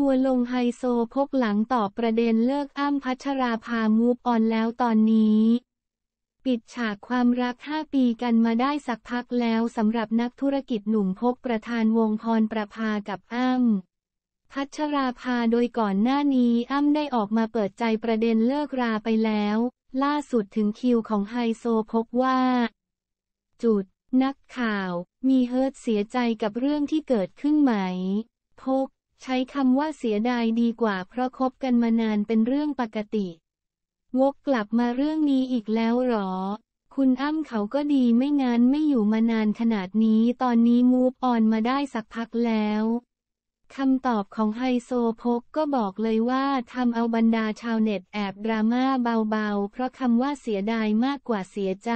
ทัวลงไฮโซพกหลังตอบประเด็นเลิกอ้ำพัชราภามูฟออนแล้วตอนนี้ ปิดฉากความรัก 5 ปีกันมาได้สักพักแล้วสำหรับนักธุรกิจหนุ่มพกประธานวงพรประภากับอ้ำพัชราภาโดยก่อนหน้านี้อ้ำได้ออกมาเปิดใจประเด็นเลิกราไปแล้ว ล่าสุดถึงคิวของไฮโซพบว่า จุด นักข่าว มีเฮิร์ตเสียใจกับเรื่องที่เกิดขึ้นไหมพกใช้คำว่าเสียดายดีกว่าเพราะคบกันมานานเป็นเรื่องปกติ วกกลับมาเรื่องนี้อีกแล้วหรอ คุณอ้ำเขาก็ดีไม่งานไม่อยู่มานานขนาดนี้ ตอนนี้มูฟออนมาได้สักพักแล้ว คำตอบของไฮโซพกก็บอกเลยว่าทำเอาบรรดาชาวเน็ต แอบดราม่าเบาๆเพราะคำว่าเสียดายมากกว่าเสียใจ